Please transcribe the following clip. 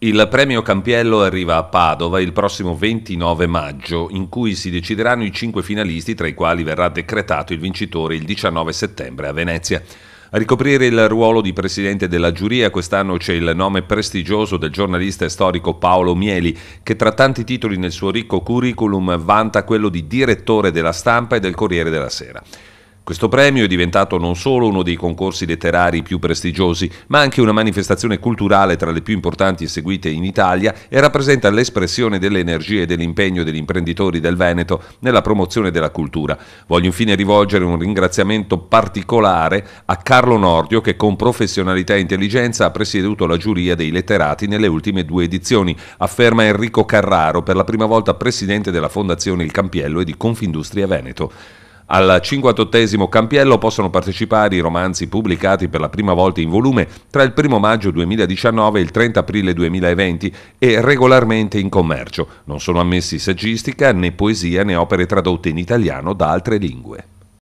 Il premio Campiello arriva a Padova il prossimo 29 maggio, in cui si decideranno i cinque finalisti, tra i quali verrà decretato il vincitore il 19 settembre a Venezia. A ricoprire il ruolo di presidente della giuria quest'anno c'è il nome prestigioso del giornalista e storico Paolo Mieli, che tra tanti titoli nel suo ricco curriculum vanta quello di direttore della stampa e del Corriere della Sera. Questo premio è diventato non solo uno dei concorsi letterari più prestigiosi, ma anche una manifestazione culturale tra le più importanti eseguite in Italia e rappresenta l'espressione delle energie e dell'impegno degli imprenditori del Veneto nella promozione della cultura. Voglio infine rivolgere un ringraziamento particolare a Carlo Nordio che con professionalità e intelligenza ha presieduto la giuria dei letterati nelle ultime due edizioni, afferma Enrico Carraro per la prima volta presidente della Fondazione Il Campiello e di Confindustria Veneto. Al 58 Campiello possono partecipare i romanzi pubblicati per la prima volta in volume tra il 1 maggio 2019 e il 30 aprile 2020 e regolarmente in commercio. Non sono ammessi saggistica né poesia né opere tradotte in italiano da altre lingue.